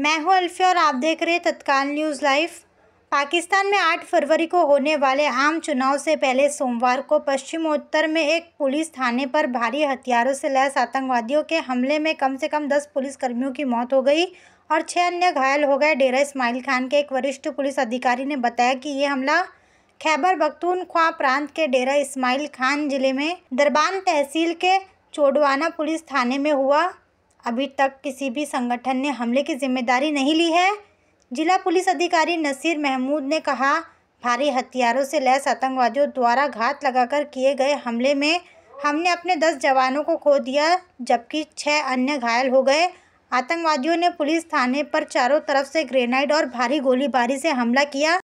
मैं हूं अल्फिया और आप देख रहे हैं तत्काल न्यूज़ लाइव पाकिस्तान में 8 फरवरी को होने वाले आम चुनाव से पहले सोमवार को पश्चिमोत्तर में एक पुलिस थाने पर भारी हथियारों से लैस आतंकवादियों के हमले में कम से कम 10 पुलिसकर्मियों की मौत हो गई और छः अन्य घायल हो गए डेरा इस्माइल खान के एक वरिष्ठ पुलिस अधिकारी ने बताया कि ये हमला खैबर पख्तूनख्वा प्रांत के डेरा इस्माइल खान जिले में दरबान तहसील के चोडवाना पुलिस थाने में हुआ अभी तक किसी भी संगठन ने हमले की जिम्मेदारी नहीं ली है जिला पुलिस अधिकारी नसीर महमूद ने कहा भारी हथियारों से लैस आतंकवादियों द्वारा घात लगाकर किए गए हमले में हमने अपने दस जवानों को खो दिया जबकि छः अन्य घायल हो गए आतंकवादियों ने पुलिस थाने पर चारों तरफ से ग्रेनाइड और भारी गोलीबारी से हमला किया